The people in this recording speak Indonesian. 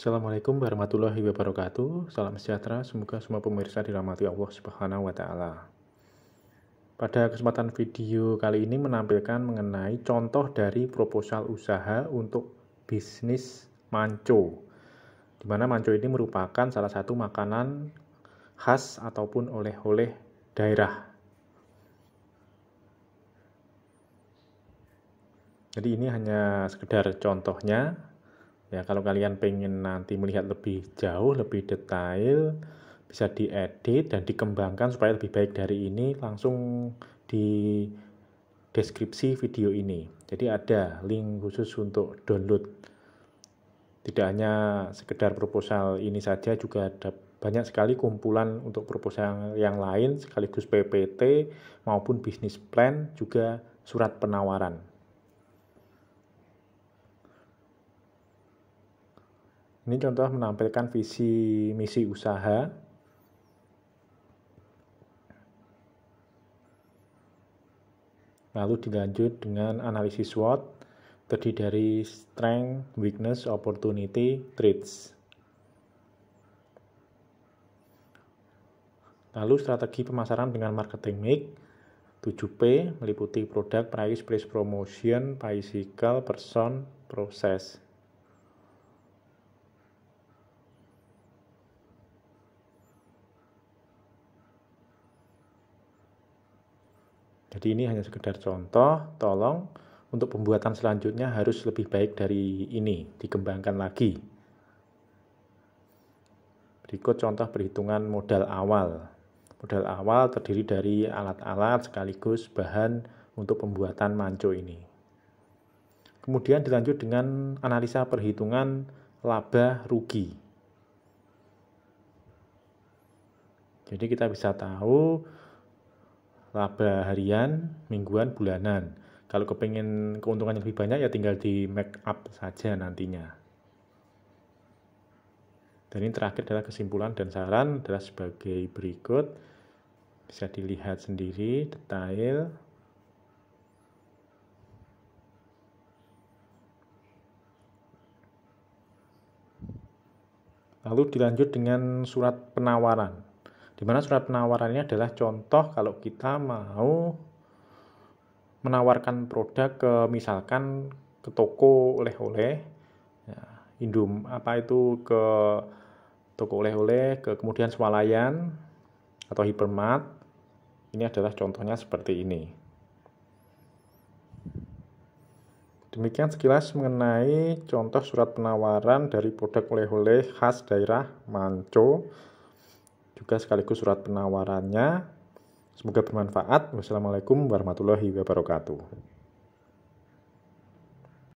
Assalamualaikum warahmatullahi wabarakatuh. Salam sejahtera, semoga semua pemirsa dirahmati Allah Subhanahu wa taala. Pada kesempatan video kali ini menampilkan mengenai contoh dari proposal usaha untuk bisnis manco. Di mana manco ini merupakan salah satu makanan khas ataupun oleh-oleh daerah. Jadi ini hanya sekedar contohnya, ya kalau kalian pengen nanti melihat lebih jauh lebih detail bisa diedit dan dikembangkan supaya lebih baik dari ini langsung di deskripsi video ini jadi ada link khusus untuk download tidak hanya sekedar proposal ini saja juga ada banyak sekali kumpulan untuk proposal yang lain sekaligus PPT maupun bisnis plan juga surat penawaran Ini contoh menampilkan visi misi usaha. Lalu dilanjut dengan analisis SWOT terdiri dari strength, weakness, opportunity, threats. Lalu strategi pemasaran dengan marketing mix 7P meliputi produk, price, price promotion, bicycle, person, process. Jadi ini hanya sekedar contoh, tolong untuk pembuatan selanjutnya harus lebih baik dari ini, dikembangkan lagi. Berikut contoh perhitungan modal awal. Modal awal terdiri dari alat-alat sekaligus bahan untuk pembuatan manco ini. Kemudian dilanjut dengan analisa perhitungan laba rugi. Jadi kita bisa tahu laba harian, mingguan, bulanan. Kalau kepengen keuntungan yang lebih banyak ya tinggal di make up saja nantinya. Dan ini terakhir adalah kesimpulan dan saran adalah sebagai berikut. Bisa dilihat sendiri detail. Lalu dilanjut dengan surat penawaran. Dimana surat penawaran ini adalah contoh kalau kita mau menawarkan produk ke misalkan ke toko oleh-oleh, ya, indum apa itu ke toko oleh-oleh, ke kemudian swalayan atau hipermat Ini adalah contohnya seperti ini. Demikian sekilas mengenai contoh surat penawaran dari produk oleh-oleh khas daerah Manco juga sekaligus surat penawarannya. Semoga bermanfaat. Wassalamualaikum warahmatullahi wabarakatuh.